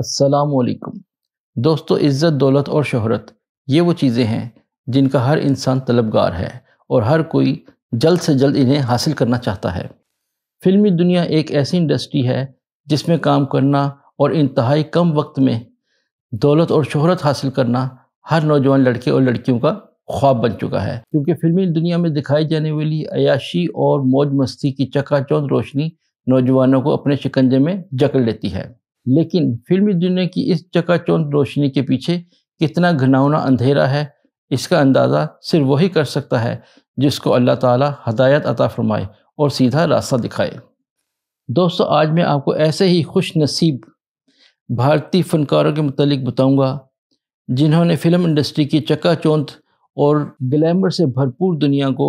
असलकुम दोस्तों इज़्ज़त दौलत और शहरत ये वो चीज़ें हैं जिनका हर इंसान तलबगार है और हर कोई जल्द से जल्द इन्हें हासिल करना चाहता है फिल्मी दुनिया एक ऐसी इंडस्ट्री है जिसमें काम करना और इंतहाई कम वक्त में दौलत और शहरत हासिल करना हर नौजवान लड़के और लड़कियों का ख्वाब बन चुका है क्योंकि फिल्मी दुनिया में दिखाई जाने वाली अयाशी और मौज मस्ती की चकाचौंध रोशनी नौजवानों को अपने शिकंजे में जकड़ लेती है लेकिन फिल्मी दुनिया की इस चकाचौंध रोशनी के पीछे कितना घनावना अंधेरा है इसका अंदाज़ा सिर्फ वही कर सकता है जिसको अल्लाह ताला हदायत अता फरमाए और सीधा रास्ता दिखाए दोस्तों आज मैं आपको ऐसे ही खुश नसीब भारतीय फ़नकारों के मतलब बताऊँगा जिन्होंने फ़िल्म इंडस्ट्री की चकाचौंध और ग्लैमर से भरपूर दुनिया को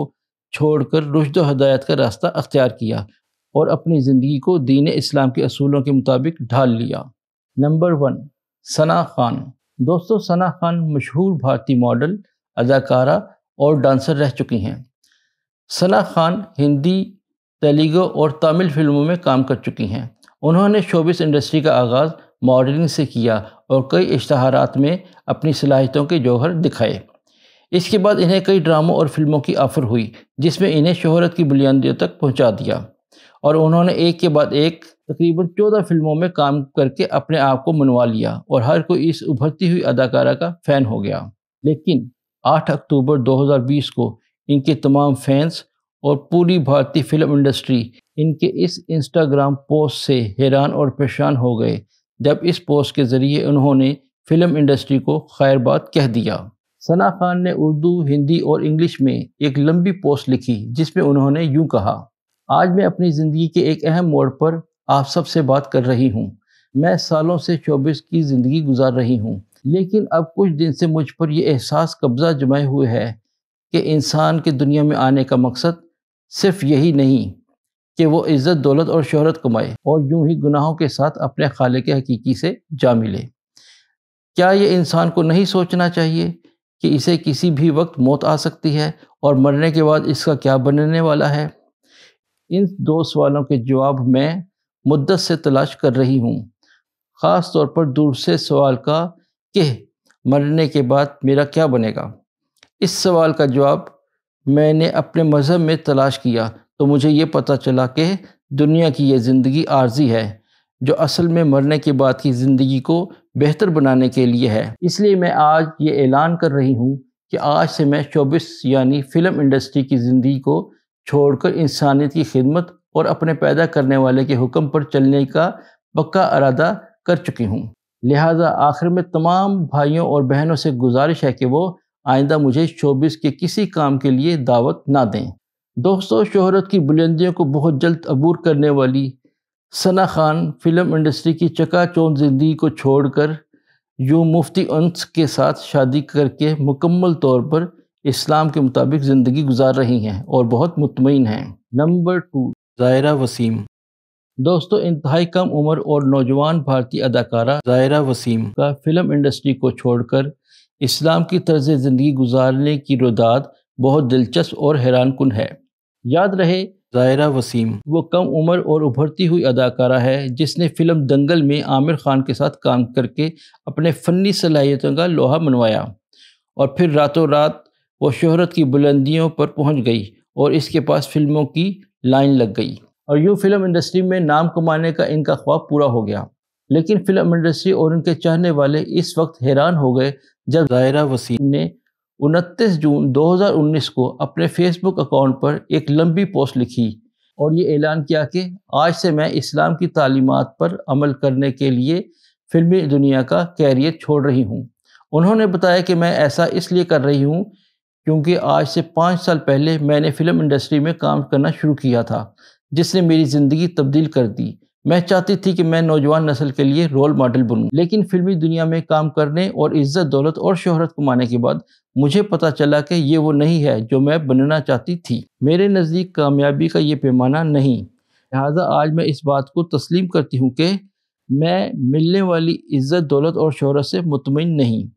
छोड़कर रुशद हदायत का रास्ता अख्तियार किया और अपनी ज़िंदगी को दीन इस्लाम के असूलों के मुताबिक ढाल लिया नंबर वन सना खान दोस्तों सना खान मशहूर भारतीय मॉडल अदाकारा और डांसर रह चुकी हैं सना खान हिंदी तेलुगु और तमिल फिल्मों में काम कर चुकी हैं उन्होंने शोबिस इंडस्ट्री का आगाज़ मॉडलिंग से किया और कई इश्तहारात में अपनी सलाहितों के जौहर दिखाए इसके बाद इन्हें कई ड्रामों और फिल्मों की ऑफ़र हुई जिसमें इन्हें शोहरत की बुलंदियों तक पहुंचा दिया और उन्होंने एक के बाद एक तकरीबन चौदह फिल्मों में काम करके अपने आप को मनवा लिया और हर कोई इस उभरती हुई अदाकारा का फ़ैन हो गया लेकिन 8 अक्टूबर 2020 को इनके तमाम फैंस और पूरी भारतीय फिल्म इंडस्ट्री इनके इस इंस्टाग्राम पोस्ट से हैरान और परेशान हो गए जब इस पोस्ट के ज़रिए उन्होंने फिल्म इंडस्ट्री को खैरबाद कह दिया सना खान ने उर्दू हिंदी और इंग्लिश में एक लंबी पोस्ट लिखी जिसमें उन्होंने यूं कहा आज मैं अपनी ज़िंदगी के एक अहम मोड़ पर आप सब से बात कर रही हूँ मैं सालों से चौबीस की ज़िंदगी गुजार रही हूँ लेकिन अब कुछ दिन से मुझ पर यह एहसास कब्ज़ा जमाए हुए है कि इंसान के दुनिया में आने का मकसद सिर्फ यही नहीं कि वो इज़्ज़त दौलत और शहरत कमाए और यूं ही गुनाहों के साथ अपने खाले के हकीकी से जा मिले क्या ये इंसान को नहीं सोचना चाहिए कि इसे किसी भी वक्त मौत आ सकती है और मरने के बाद इसका क्या बनने वाला है इन दो सवालों के जवाब मैं मुद्दत से तलाश कर रही हूँ ख़ास तौर पर दूसरे सवाल का कि मरने के बाद मेरा क्या बनेगा इस सवाल का जवाब मैंने अपने मज़हब में तलाश किया तो मुझे ये पता चला कि दुनिया की यह ज़िंदगी आर्जी है जो असल में मरने के बाद की ज़िंदगी को बेहतर बनाने के लिए है इसलिए मैं आज ये ऐलान कर रही हूँ कि आज से मैं चौबीस यानी फ़िल्म इंडस्ट्री की ज़िंदगी को छोड़कर इंसानियत की खिदमत और अपने पैदा करने वाले के हुक्म पर चलने का पक्का अरादा कर चुकी हूँ लिहाजा आखिर में तमाम भाइयों और बहनों से गुजारिश है कि वो आइंदा मुझे चौबीस के किसी काम के लिए दावत ना दें दोस्तों शोहरत की बुलंदियों को बहुत जल्द अबूर करने वाली सना खान फिल्म इंडस्ट्री की चकाचौंध ज़िंदगी को छोड़कर यूँ मुफ्ती अंस के साथ शादी करके मुकम्मल तौर पर इस्लाम के मुताबिक ज़िंदगी गुजार रही हैं और बहुत मुतमिन हैं नंबर टू ज़ायरा वसीम दोस्तों इंतहाई कम उम्र और नौजवान भारतीय अदाकारा ज़ायरा वसीम का फिल्म इंडस्ट्री को छोड़कर इस्लाम की तर्ज ज़िंदगी गुजारने की रुदाद बहुत दिलचस्प और हैरान कन है याद रहे ज़ायरा वसीम वो कम उम्र और उभरती हुई अदाकारा है जिसने फिल्म दंगल में आमिर खान के साथ काम करके अपने फ़नी सलाहियतों का लोहा मनवाया और फिर रातों रात वो शोहरत की बुलंदियों पर पहुंच गई और इसके पास फिल्मों की लाइन लग गई और यूँ फिल्म इंडस्ट्री में नाम कमाने का इनका ख्वाब पूरा हो गया लेकिन फिल्म इंडस्ट्री और उनके चाहने वाले इस वक्त हैरान हो गए जब जायरा वसीम ने उनतीस जून 2019 को अपने फेसबुक अकाउंट पर एक लंबी पोस्ट लिखी और ये ऐलान किया कि आज से मैं इस्लाम की तालीमत पर अमल करने के लिए फिल्मी दुनिया का कैरियर छोड़ रही हूँ उन्होंने बताया कि मैं ऐसा इसलिए कर रही हूँ क्योंकि आज से पाँच साल पहले मैंने फिल्म इंडस्ट्री में काम करना शुरू किया था जिसने मेरी ज़िंदगी तब्दील कर दी मैं चाहती थी कि मैं नौजवान नस्ल के लिए रोल मॉडल बनूं लेकिन फिल्मी दुनिया में काम करने और इज्जत दौलत और शोहरत कमाने के बाद मुझे पता चला कि ये वो नहीं है जो मैं बनना चाहती थी मेरे नज़दीक कामयाबी का ये पैमाना नहीं लिहाजा आज मैं इस बात को तस्लीम करती हूँ कि मैं मिलने वाली इज्जत दौलत और शोहरत से मुतमिन नहीं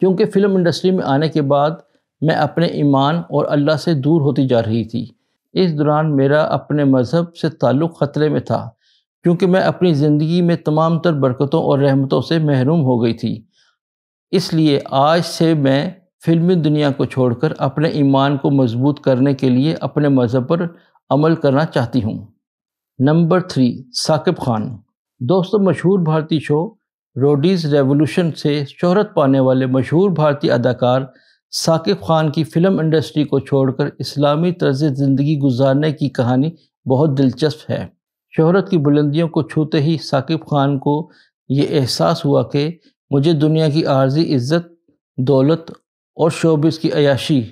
क्योंकि फ़िल्म इंडस्ट्री में आने के बाद मैं अपने ईमान और अल्लाह से दूर होती जा रही थी इस दौरान मेरा अपने मज़हब से ताल्लुक़ ख़तरे में था क्योंकि मैं अपनी ज़िंदगी में तमाम तर बरकतों और रहमतों से महरूम हो गई थी इसलिए आज से मैं फिल्मी दुनिया को छोड़कर अपने ईमान को मजबूत करने के लिए अपने मज़हब पर अमल करना चाहती हूँ नंबर थ्री साकिब खान दोस्तों मशहूर भारतीय शो रोडीज़ रेवोल्यूशन से शोहरत पाने वाले मशहूर भारतीय अदाकार साकिब खान की फ़िल्म इंडस्ट्री को छोड़कर इस्लामी तर्ज ज़िंदगी गुजारने की कहानी बहुत दिलचस्प है शहरत की बुलंदियों को छूते ही साकिब खान को ये एहसास हुआ कि मुझे दुनिया की आर्जी इज़्ज़त दौलत और शोबिस की अयाशी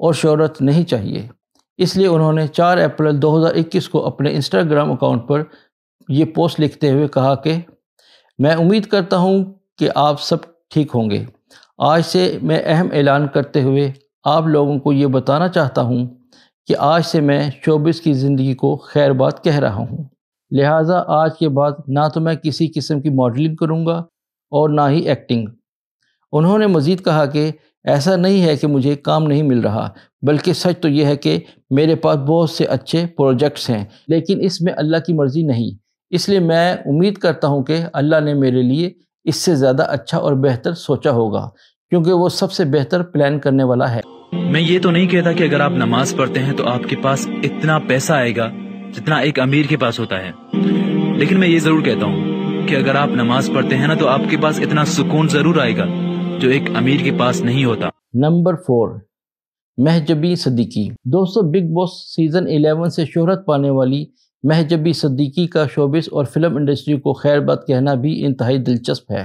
और शहरत नहीं चाहिए इसलिए उन्होंने 4 अप्रैल 2021 को अपने इंस्टाग्राम अकाउंट पर ये पोस्ट लिखते हुए कहा कि मैं उम्मीद करता हूँ कि आप सब ठीक होंगे आज से मैं अहम ऐलान करते हुए आप लोगों को ये बताना चाहता हूँ कि आज से मैं शोबिस की ज़िंदगी को खैर बात कह रहा हूँ लिहाजा आज के बाद ना तो मैं किसी किस्म की मॉडलिंग करूँगा और ना ही एक्टिंग उन्होंने मज़ीद कहा कि ऐसा नहीं है कि मुझे काम नहीं मिल रहा बल्कि सच तो यह है कि मेरे पास बहुत से अच्छे प्रोजेक्ट्स हैं लेकिन इसमें अल्लाह की मर्ज़ी नहीं इसलिए मैं उम्मीद करता हूँ कि अल्लाह ने मेरे लिए इससे ज़्यादा अच्छा और बेहतर सोचा होगा क्योंकि वो सबसे बेहतर प्लान करने वाला है मैं ये तो नहीं कहता कि अगर आप नमाज पढ़ते हैं तो आपके पास इतना पैसा आएगा जितना एक अमीर के पास होता है लेकिन मैं ये जरूर कहता हूँ कि अगर आप नमाज पढ़ते हैं ना तो आपके पास इतना सुकून जरूर आएगा जो एक अमीर के पास नहीं होता नंबर फोर महजबी सदीकी दोस्तों बिग बॉस सीजन 11 से शोहरत पाने वाली महजबी सदीकी का शोबिस और फिल्म इंडस्ट्री को खैर बात कहना भी इंतहाई दिलचस्प है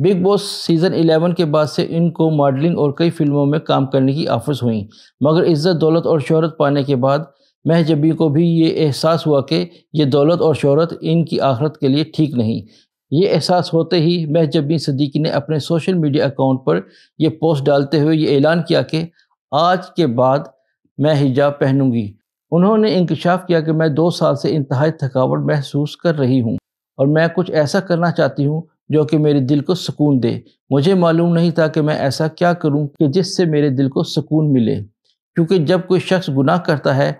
बिग बॉस सीज़न 11 के बाद से इनको मॉडलिंग और कई फिल्मों में काम करने की ऑफर्स हुई मगर इज़्ज़त दौलत और शहरत पाने के बाद महजबी को भी ये एहसास हुआ कि ये दौलत और शहरत इनकी आखरत के लिए ठीक नहीं ये एहसास होते ही महजबी सदीकी ने अपने सोशल मीडिया अकाउंट पर यह पोस्ट डालते हुए ये ऐलान किया कि आज के बाद मैं हिजाब पहनूंगी उन्होंने इंकशाफ किया कि मैं दो साल से इंतहाई थकावट महसूस कर रही हूँ और मैं कुछ ऐसा करना चाहती हूँ जो कि मेरे दिल को सुकून दे मुझे मालूम नहीं था कि मैं ऐसा क्या करूँ कि जिससे मेरे दिल को सुकून मिले क्योंकि जब कोई शख्स गुनाह करता है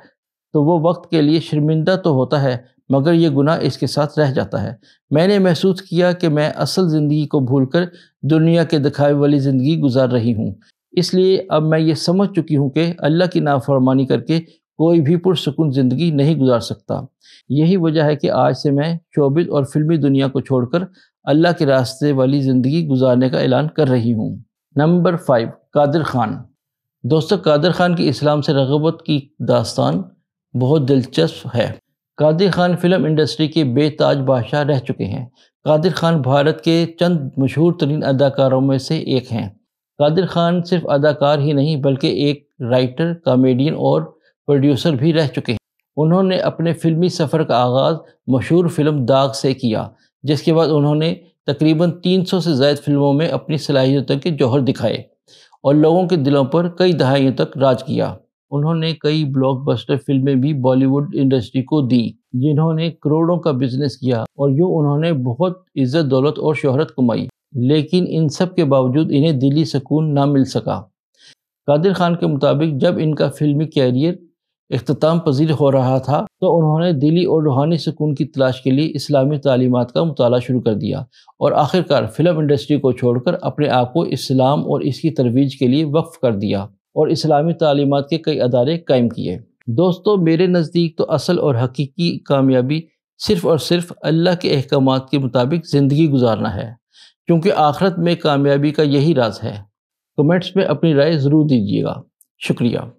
तो वो वक्त के लिए शर्मिंदा तो होता है मगर ये गुनाह इसके साथ रह जाता है मैंने महसूस किया कि मैं असल ज़िंदगी को भूलकर दुनिया के दिखावे वाली ज़िंदगी गुजार रही हूँ इसलिए अब मैं ये समझ चुकी हूँ कि अल्लाह की नाफरमानी करके कोई भी पुरसकून ज़िंदगी नहीं गुजार सकता यही वजह है कि आज से मैं चौबीस और फिल्मी दुनिया को छोड़कर अल्लाह के रास्ते वाली ज़िंदगी गुजारने का ऐलान कर रही हूँ नंबर फाइव कादिर ख़ान दोस्तों कादिर ख़ान की इस्लाम से रगबत की दास्तान बहुत दिलचस्प है कादिर खान फिल्म इंडस्ट्री के बेताज बादशाह रह चुके हैं कादिर खान भारत के चंद मशहूर तरीन अदाकारों में से एक हैं कादिर खान सिर्फ अदाकार ही नहीं बल्कि एक राइटर कामेडियन और प्रोड्यूसर भी रह चुके हैं उन्होंने अपने फिल्मी सफ़र का आगाज़ मशहूर फिल्म दाग से किया जिसके बाद उन्होंने तकरीबन 300 से जायद फिल्मों में अपनी सलाहियतों के जौहर दिखाए और लोगों के दिलों पर कई दहाइयों तक राज किया उन्होंने कई ब्लॉकबस्टर फिल्में भी बॉलीवुड इंडस्ट्री को दी जिन्होंने करोड़ों का बिजनेस किया और यूँ उन्होंने बहुत इज्जत दौलत और शोहरत कमाई लेकिन इन सब के बावजूद इन्हें दिली सुकून ना मिल सका कादिर खान के मुताबिक जब इनका फिल्मी कैरियर अख्ताम पजीर हो रहा था तो उन्होंने दिली और रूहानी सुकून की तलाश के लिए इस्लामी तालीमत का मताल शुरू कर दिया और आखिरकार फ़िल्म इंडस्ट्री को छोड़कर अपने आप को इस्लाम और इसकी तरवीज के लिए वक्फ कर दिया और इस्लामी तालीमत के कई अदारे कायम किए दोस्तों मेरे नज़दीक तो असल और हकीकी कामयाबी सिर्फ़ और सिर्फ अल्लाह के अहकाम के मुताबिक ज़िंदगी गुजारना है क्योंकि आखरत में कामयाबी का यही राज है कमेंट्स में अपनी राय ज़रूर दीजिएगा शुक्रिया